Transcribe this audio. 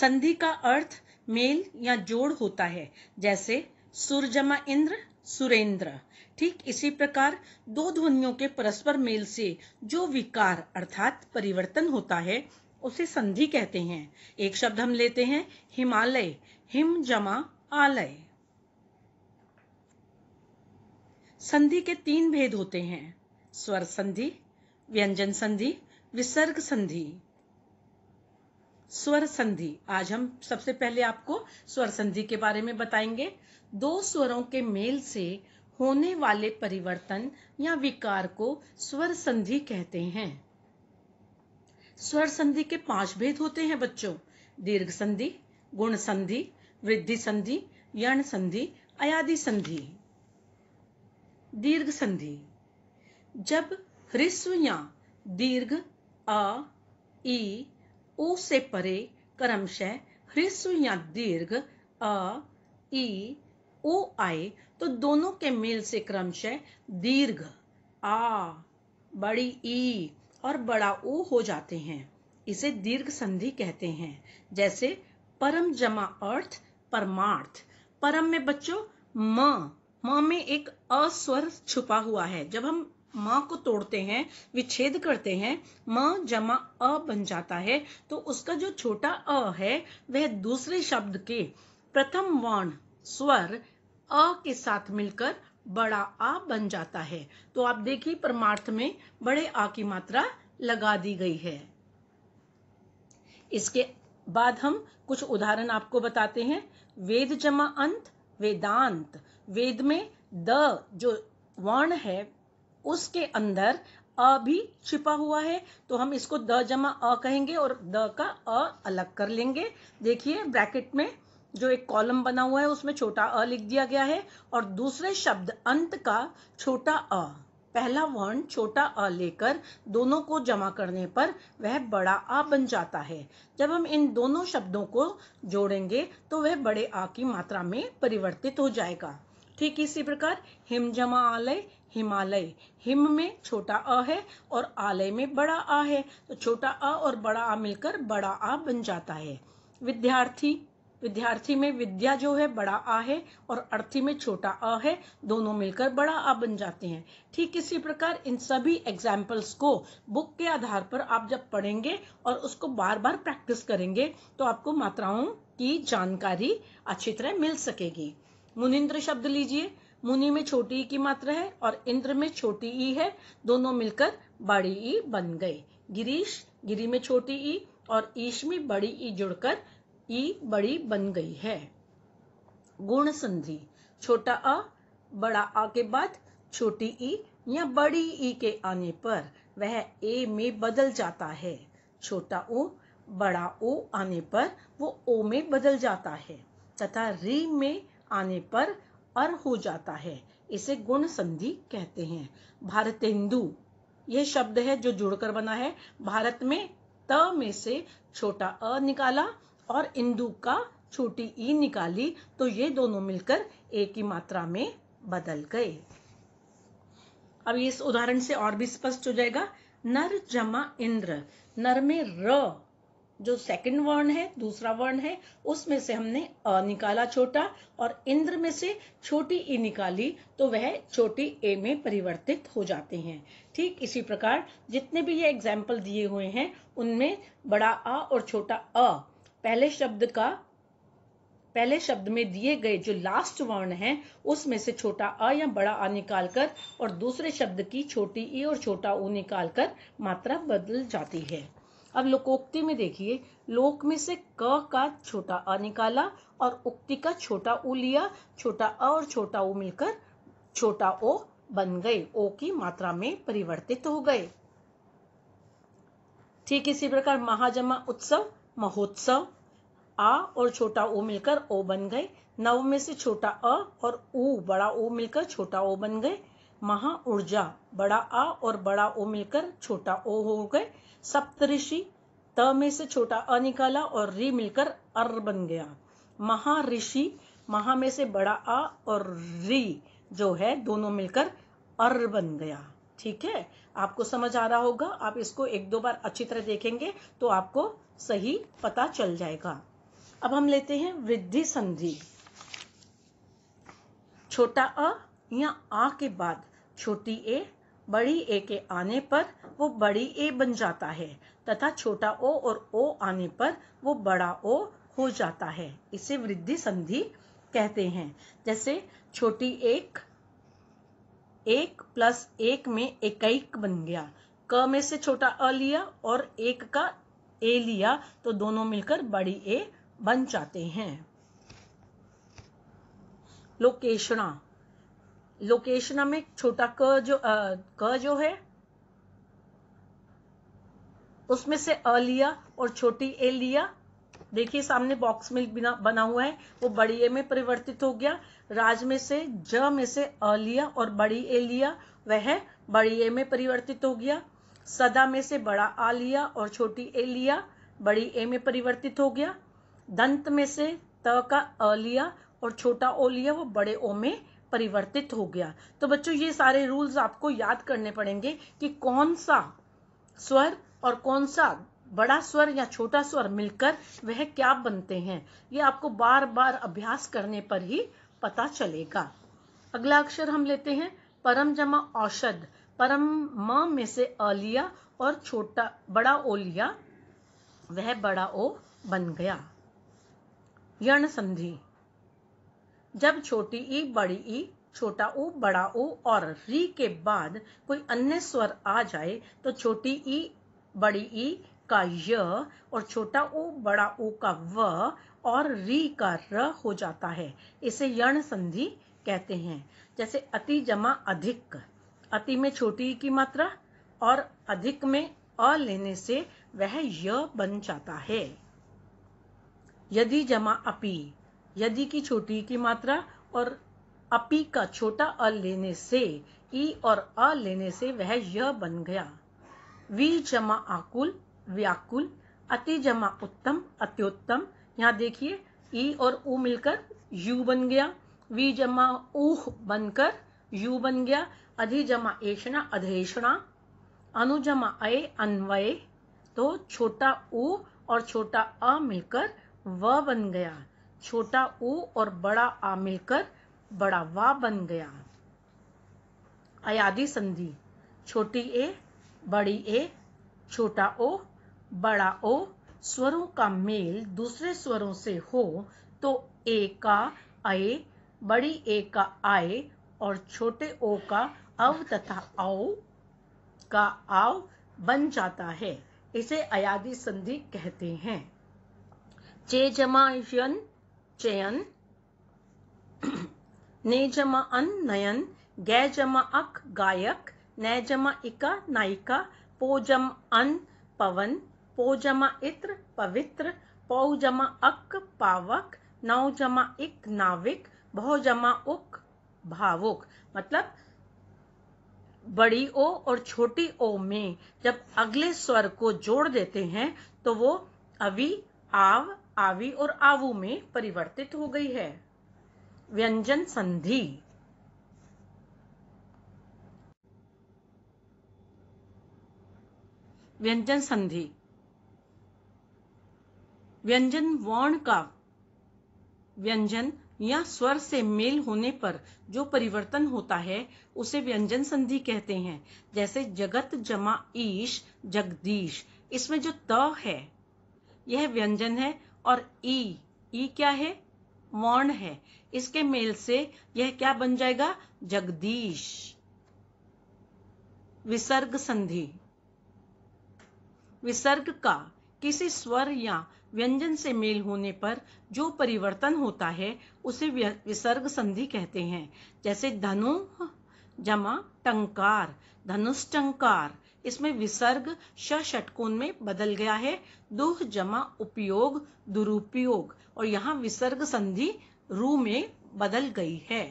संधि का अर्थ मेल या जोड़ होता है जैसे सुर जमा इंद्र सुरेंद्र ठीक इसी प्रकार दो ध्वनियों के परस्पर मेल से जो विकार अर्थात परिवर्तन होता है उसे संधि कहते हैं एक शब्द हम लेते हैं हिमालय हिम जमा आलय संधि के तीन भेद होते हैं स्वर संधि व्यंजन संधि विसर्ग संधि स्वर संधि आज हम सबसे पहले आपको स्वर संधि के बारे में बताएंगे दो स्वरों के मेल से होने वाले परिवर्तन या विकार को स्वर संधि कहते हैं स्वर संधि के पांच भेद होते हैं बच्चों दीर्घ संधि गुण संधि वृद्धि संधि यण संधि अयादि संधि दीर्घ संधि जब ह्रस्व या दीर्घ अ ई ओ से परे क्रमशः ह्रस्व या दीर्घ अ ई ओ आए तो दोनों के मेल से क्रमशः दीर्घ आ बड़ी ई और बड़ा ओ हो जाते हैं इसे दीर्घ संधि कहते हैं जैसे परम जमा अर्थ परमार्थ परम में बच्चों म म में एक अस्वर छुपा हुआ है जब हम माँ को तोड़ते हैं विच्छेद करते हैं माँ जमा अ बन जाता है तो उसका जो छोटा अ है वह दूसरे शब्द के प्रथम वर्ण स्वर अ के साथ मिलकर बड़ा आ बन जाता है तो आप देखिए परमार्थ में बड़े आ की मात्रा लगा दी गई है इसके बाद हम कुछ उदाहरण आपको बताते हैं वेद जमा अंत वेदांत वेद में द जो वर्ण है उसके अंदर अ भी छिपा हुआ है तो हम इसको द जमा अ कहेंगे और द का अ अलग कर लेंगे देखिए ब्रैकेट में जो एक कॉलम बना हुआ है उसमें छोटा अ लिख दिया गया है और दूसरे शब्द अंत का छोटा अ पहला वर्ण छोटा अ लेकर दोनों को जमा करने पर वह बड़ा आ बन जाता है जब हम इन दोनों शब्दों को जोड़ेंगे तो वह बड़े आ की मात्रा में परिवर्तित हो जाएगा ठीक इसी प्रकार हिम जमा आलय हिमालय हिम में छोटा अ है और आलय में बड़ा आ है तो छोटा अ और बड़ा आ मिलकर बड़ा आ बन जाता है विद्यार्थी विद्यार्थी में विद्या जो है बड़ा आ है और अर्थी में छोटा अ है दोनों मिलकर बड़ा आ बन जाते हैं ठीक इसी प्रकार इन सभी एग्जाम्पल्स को बुक के आधार पर आप जब पढ़ेंगे और उसको बार बार प्रैक्टिस करेंगे तो आपको मात्राओं की जानकारी अच्छी तरह मिल सकेगी मुनिंद्र शब्द लीजिए मुनि में छोटी ई की मात्रा है और इंद्र में छोटी ई है दोनों मिलकर बड़ी ई बन गए गिरीश गिरी में छोटी ई और ईश में बड़ी ई जुड़कर ई बड़ी बन गई है गुण संधि छोटा अ बड़ा आ के बाद छोटी ई या बड़ी ई के आने पर वह ए में बदल जाता है छोटा ओ बड़ा ओ आने पर वो ओ में बदल जाता है तथा री में आने पर अर हो जाता है इसे गुण संधि कहते हैं भारत भारतेंदु यह शब्द है जो जुड़कर बना है भारत में त में से छोटा अ निकाला और इंदु का छोटी ई निकाली तो ये दोनों मिलकर एक ही मात्रा में बदल गए अब इस उदाहरण से और भी स्पष्ट हो जाएगा नर जमा इंद्र नर में र जो सेकंड वर्ण है दूसरा वर्ण है उसमें से हमने अ निकाला छोटा और इंद्र में से छोटी ई निकाली तो वह छोटी ए में परिवर्तित हो जाते हैं ठीक इसी प्रकार जितने भी ये एग्जाम्पल दिए हुए हैं उनमें बड़ा आ और छोटा अ पहले शब्द का पहले शब्द में दिए गए जो लास्ट वर्ण है उसमें से छोटा अ या बड़ा अ निकालकर और दूसरे शब्द की छोटी ई और छोटा ऊ निकालकर मात्रा बदल जाती है अब लोकोक्ति में देखिए लोक में से क का छोटा अ निकाला और उक्ति का छोटा उ लिया छोटा अ और छोटा उ मिलकर छोटा ओ बन गए ओ की मात्रा में परिवर्तित हो गए ठीक इसी प्रकार महाजमा उत्सव महोत्सव आ और छोटा ओ मिलकर ओ बन गए नव में से छोटा अ और ऊ बड़ा ओ मिलकर छोटा ओ बन गए महा ऊर्जा बड़ा आ और बड़ा ओ मिलकर छोटा ओ हो गए सप्तऋषि त में से छोटा अ निकाला और री मिलकर अर बन गया महा ऋषि महा में से बड़ा आ और री जो है दोनों मिलकर अर बन गया ठीक है आपको समझ आ रहा होगा आप इसको एक दो बार अच्छी तरह देखेंगे तो आपको सही पता चल जाएगा अब हम लेते हैं वृद्धि संधि छोटा अ या आ के बाद छोटी ए बड़ी ए के आने पर वो बड़ी ए बन जाता है तथा छोटा ओ और ओ आने पर वो बड़ा ओ हो जाता है इसे वृद्धि संधि कहते हैं जैसे छोटी एक एक प्लस एक में एकाइक बन गया क में से छोटा अ लिया और एक का ए लिया तो दोनों मिलकर बड़ी ए बन जाते हैं लोकेशणा लोकेशन हमें छोटा क जो क जो है उसमें से अ लिया और छोटी ए लिया देखिए सामने बॉक्स में बना हुआ है वो बड़ी ए में परिवर्तित हो गया राज में से ज में से अ लिया और बड़ी ए लिया वह बड़ी ए में परिवर्तित हो गया सदा में से बड़ा आ लिया और छोटी ए लिया बड़ी ए में परिवर्तित हो गया दंत में से त का अ लिया और छोटा ओ लिया वो बड़े ओ में परिवर्तित हो गया तो बच्चों ये सारे रूल्स आपको याद करने पड़ेंगे कि कौन सा स्वर और कौन सा बड़ा स्वर या छोटा स्वर मिलकर वह क्या बनते हैं ये आपको बार बार अभ्यास करने पर ही पता चलेगा अगला अक्षर हम लेते हैं परम जमा औषध परम म में से अलिया और छोटा बड़ा ओ लिया वह बड़ा ओ बन गया यण संधि जब छोटी ई बड़ी ई छोटा ओ बड़ा ओ और री के बाद कोई अन्य स्वर आ जाए तो छोटी ई बड़ी ई का य और छोटा ओ बड़ा ओ का व और री का र हो जाता है इसे यण संधि कहते हैं जैसे अति जमा अधिक अति में छोटी ई की मात्रा और अधिक में अ लेने से वह य बन जाता है यदि जमा अपी यदि की छोटी की मात्रा और अपी का छोटा अ लेने से ई और अ लेने से वह य बन गया वी जमा आकुल व्याकुल अति जमा उत्तम अत्योत्तम यहाँ देखिए ई और उ मिलकर यू बन गया वी जमा ऊह बनकर यू बन गया अधि जमा एषणा अधेषणा अनुजमा अय अन्वय तो छोटा ऊ और छोटा अ मिलकर व बन गया छोटा ओ और बड़ा आ मिलकर बड़ा वा बन गया अयादी संधि छोटी ए बड़ी ए छोटा ओ बड़ा ओ स्वरों का मेल दूसरे स्वरों से हो तो ए का अए बड़ी ए का आए और छोटे ओ का अव तथा औ का आव बन जाता है इसे अयादी संधि कहते हैं चे जमा चयन ने जमा अन नयन गै जमा अक गायक न जमा इका नायिका पोजम अन पवन पोजम इत्र पवित्र पौ अक पावक नौ इक नाविक भौ उक भावुक मतलब बड़ी ओ और छोटी ओ में जब अगले स्वर को जोड़ देते हैं तो वो अवि आव आवी और आवु में परिवर्तित हो गई है व्यंजन संधि व्यंजन संधि व्यंजन वर्ण का व्यंजन या स्वर से मेल होने पर जो परिवर्तन होता है उसे व्यंजन संधि कहते हैं जैसे जगत जमा ईश जगदीश इसमें जो त है यह व्यंजन है और ई e, ई e क्या है वर्ण है इसके मेल से यह क्या बन जाएगा जगदीश विसर्ग संधि विसर्ग का किसी स्वर या व्यंजन से मेल होने पर जो परिवर्तन होता है उसे विसर्ग संधि कहते हैं जैसे धनु जमा टंकार धनुष टंकार इसमें विसर्ग श षटकोण में बदल गया है दुह जमा उपयोग दुरुपयोग और यहाँ विसर्ग संधि रू में बदल गई है